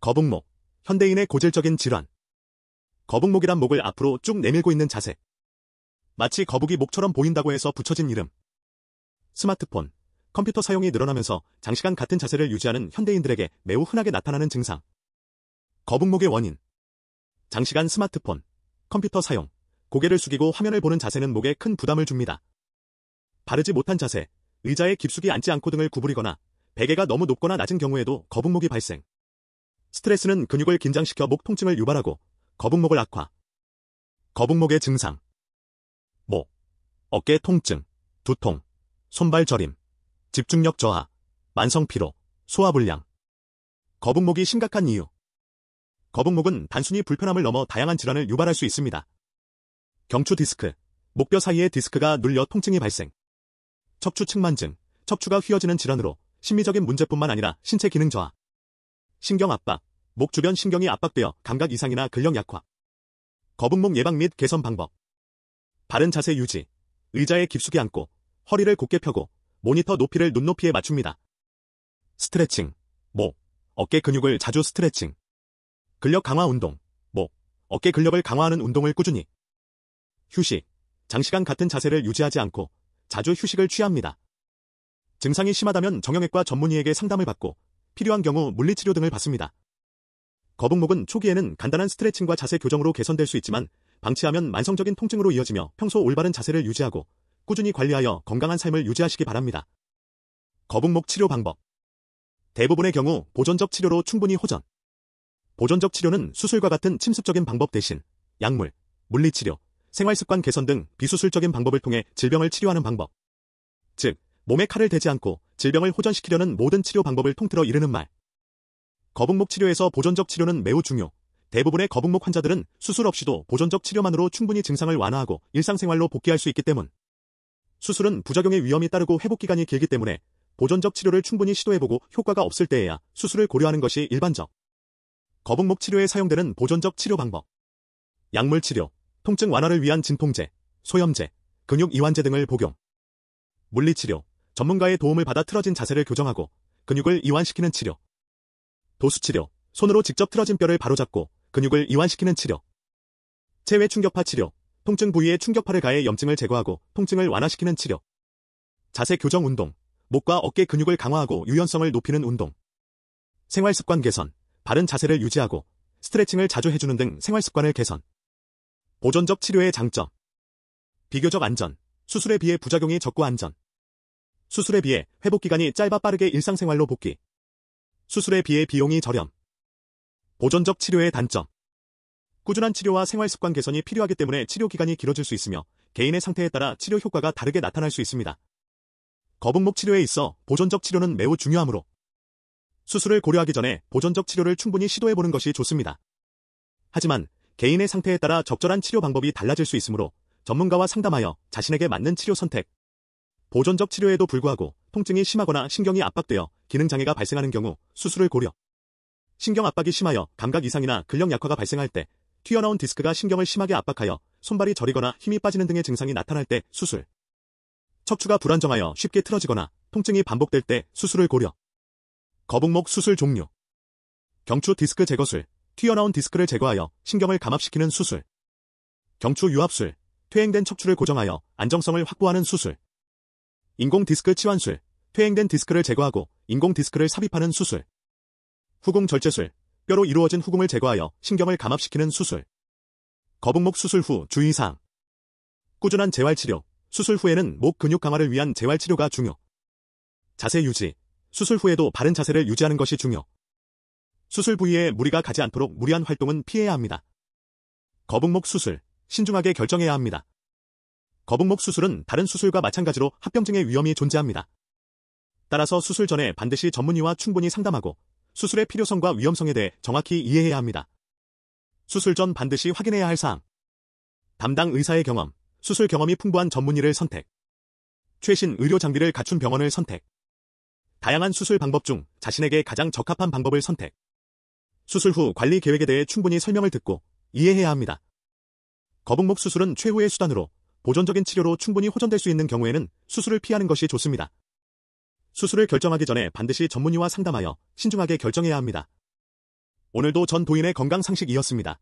거북목, 현대인의 고질적인 질환. 거북목이란 목을 앞으로 쭉 내밀고 있는 자세. 마치 거북이 목처럼 보인다고 해서 붙여진 이름. 스마트폰, 컴퓨터 사용이 늘어나면서 장시간 같은 자세를 유지하는 현대인들에게 매우 흔하게 나타나는 증상. 거북목의 원인. 장시간 스마트폰, 컴퓨터 사용, 고개를 숙이고 화면을 보는 자세는 목에 큰 부담을 줍니다. 바르지 못한 자세, 의자에 깊숙이 앉지 않고 등을 구부리거나 베개가 너무 높거나 낮은 경우에도 거북목이 발생. 스트레스는 근육을 긴장시켜 목 통증을 유발하고 거북목을 악화. 거북목의 증상. 목, 어깨 통증, 두통, 손발 저림, 집중력 저하, 만성 피로, 소화 불량. 거북목이 심각한 이유. 거북목은 단순히 불편함을 넘어 다양한 질환을 유발할 수 있습니다. 경추 디스크, 목뼈 사이의 디스크가 눌려 통증이 발생. 척추 측만증, 척추가 휘어지는 질환으로 심리적인 문제뿐만 아니라 신체 기능 저하, 신경 압박, 목 주변 신경이 압박되어 감각 이상이나 근력 약화. 거북목 예방 및 개선 방법. 바른 자세 유지. 의자에 깊숙이 앉고 허리를 곧게 펴고 모니터 높이를 눈높이에 맞춥니다. 스트레칭. 목, 어깨 근육을 자주 스트레칭. 근력 강화 운동. 목, 어깨 근력을 강화하는 운동을 꾸준히. 휴식. 장시간 같은 자세를 유지하지 않고 자주 휴식을 취합니다. 증상이 심하다면 정형외과 전문의에게 상담을 받고 필요한 경우 물리치료 등을 받습니다. 거북목은 초기에는 간단한 스트레칭과 자세 교정으로 개선될 수 있지만 방치하면 만성적인 통증으로 이어지며 평소 올바른 자세를 유지하고 꾸준히 관리하여 건강한 삶을 유지하시기 바랍니다. 거북목 치료 방법 대부분의 경우 보존적 치료로 충분히 호전 보존적 치료는 수술과 같은 침습적인 방법 대신 약물, 물리치료, 생활습관 개선 등 비수술적인 방법을 통해 질병을 치료하는 방법 즉, 몸에 칼을 대지 않고 질병을 호전시키려는 모든 치료 방법을 통틀어 이르는 말. 거북목 치료에서 보존적 치료는 매우 중요. 대부분의 거북목 환자들은 수술 없이도 보존적 치료만으로 충분히 증상을 완화하고 일상생활로 복귀할 수 있기 때문. 수술은 부작용의 위험이 따르고 회복기간이 길기 때문에 보존적 치료를 충분히 시도해보고 효과가 없을 때에야 수술을 고려하는 것이 일반적. 거북목 치료에 사용되는 보존적 치료 방법. 약물 치료, 통증 완화를 위한 진통제, 소염제, 근육 이완제 등을 복용. 물리치료, 전문가의 도움을 받아 틀어진 자세를 교정하고 근육을 이완시키는 치료. 도수치료. 손으로 직접 틀어진 뼈를 바로잡고 근육을 이완시키는 치료. 체외 충격파 치료. 통증 부위에 충격파를 가해 염증을 제거하고 통증을 완화시키는 치료. 자세 교정 운동. 목과 어깨 근육을 강화하고 유연성을 높이는 운동. 생활 습관 개선. 바른 자세를 유지하고 스트레칭을 자주 해주는 등 생활 습관을 개선. 보존적 치료의 장점. 비교적 안전. 수술에 비해 부작용이 적고 안전. 수술에 비해 회복기간이 짧아 빠르게 일상생활로 복귀. 수술에 비해 비용이 저렴. 보존적 치료의 단점. 꾸준한 치료와 생활습관 개선이 필요하기 때문에 치료기간이 길어질 수 있으며 개인의 상태에 따라 치료 효과가 다르게 나타날 수 있습니다. 거북목 치료에 있어 보존적 치료는 매우 중요하므로 수술을 고려하기 전에 보존적 치료를 충분히 시도해보는 것이 좋습니다. 하지만 개인의 상태에 따라 적절한 치료 방법이 달라질 수 있으므로 전문가와 상담하여 자신에게 맞는 치료 선택, 보존적 치료에도 불구하고 통증이 심하거나 신경이 압박되어 기능장애가 발생하는 경우 수술을 고려. 신경 압박이 심하여 감각 이상이나 근력 약화가 발생할 때 튀어나온 디스크가 신경을 심하게 압박하여 손발이 저리거나 힘이 빠지는 등의 증상이 나타날 때 수술. 척추가 불안정하여 쉽게 틀어지거나 통증이 반복될 때 수술을 고려. 거북목 수술 종류. 경추 디스크 제거술. 튀어나온 디스크를 제거하여 신경을 감압시키는 수술. 경추 유압술. 퇴행된 척추를 고정하여 안정성을 확보하는 수술. 인공 디스크 치환술, 퇴행된 디스크를 제거하고 인공 디스크를 삽입하는 수술. 후궁 절제술, 뼈로 이루어진 후궁을 제거하여 신경을 감압시키는 수술. 거북목 수술 후 주의사항. 꾸준한 재활치료, 수술 후에는 목 근육 강화를 위한 재활치료가 중요. 자세 유지, 수술 후에도 바른 자세를 유지하는 것이 중요. 수술 부위에 무리가 가지 않도록 무리한 활동은 피해야 합니다. 거북목 수술, 신중하게 결정해야 합니다. 거북목 수술은 다른 수술과 마찬가지로 합병증의 위험이 존재합니다. 따라서 수술 전에 반드시 전문의와 충분히 상담하고 수술의 필요성과 위험성에 대해 정확히 이해해야 합니다. 수술 전 반드시 확인해야 할 사항. 담당 의사의 경험, 수술 경험이 풍부한 전문의를 선택. 최신 의료 장비를 갖춘 병원을 선택. 다양한 수술 방법 중 자신에게 가장 적합한 방법을 선택. 수술 후 관리 계획에 대해 충분히 설명을 듣고 이해해야 합니다. 거북목 수술은 최후의 수단으로 보존적인 치료로 충분히 호전될 수 있는 경우에는 수술을 피하는 것이 좋습니다. 수술을 결정하기 전에 반드시 전문의와 상담하여 신중하게 결정해야 합니다. 오늘도 전 도인의 건강 상식이었습니다.